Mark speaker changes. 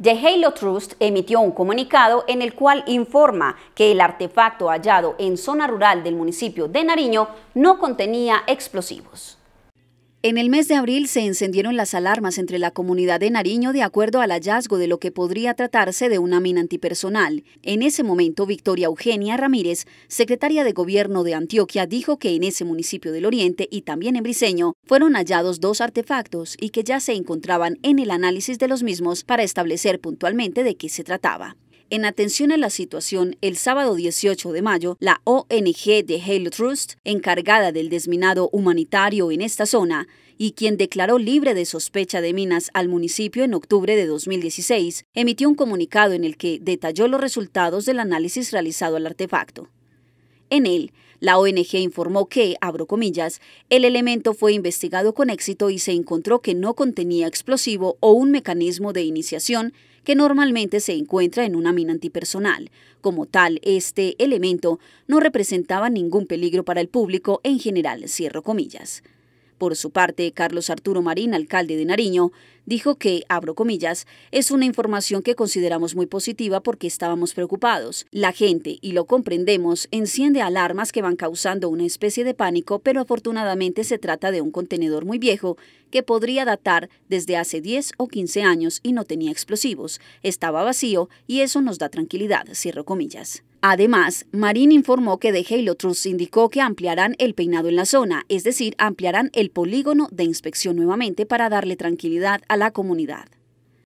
Speaker 1: The Halo Trust emitió un comunicado en el cual informa que el artefacto hallado en zona rural del municipio de Nariño no contenía explosivos. En el mes de abril se encendieron las alarmas entre la comunidad de Nariño de acuerdo al hallazgo de lo que podría tratarse de una mina antipersonal. En ese momento, Victoria Eugenia Ramírez, secretaria de Gobierno de Antioquia, dijo que en ese municipio del Oriente y también en Briceño fueron hallados dos artefactos y que ya se encontraban en el análisis de los mismos para establecer puntualmente de qué se trataba. En atención a la situación, el sábado 18 de mayo, la ONG de Halo Trust, encargada del desminado humanitario en esta zona, y quien declaró libre de sospecha de minas al municipio en octubre de 2016, emitió un comunicado en el que detalló los resultados del análisis realizado al artefacto. En él, la ONG informó que, abro comillas, el elemento fue investigado con éxito y se encontró que no contenía explosivo o un mecanismo de iniciación que normalmente se encuentra en una mina antipersonal. Como tal, este elemento no representaba ningún peligro para el público en general, cierro comillas. Por su parte, Carlos Arturo Marín, alcalde de Nariño, dijo que, abro comillas, es una información que consideramos muy positiva porque estábamos preocupados. La gente, y lo comprendemos, enciende alarmas que van causando una especie de pánico, pero afortunadamente se trata de un contenedor muy viejo que podría datar desde hace 10 o 15 años y no tenía explosivos. Estaba vacío y eso nos da tranquilidad, cierro comillas. Además, Marín informó que De Halo Trust indicó que ampliarán el peinado en la zona, es decir, ampliarán el polígono de inspección nuevamente para darle tranquilidad a la comunidad.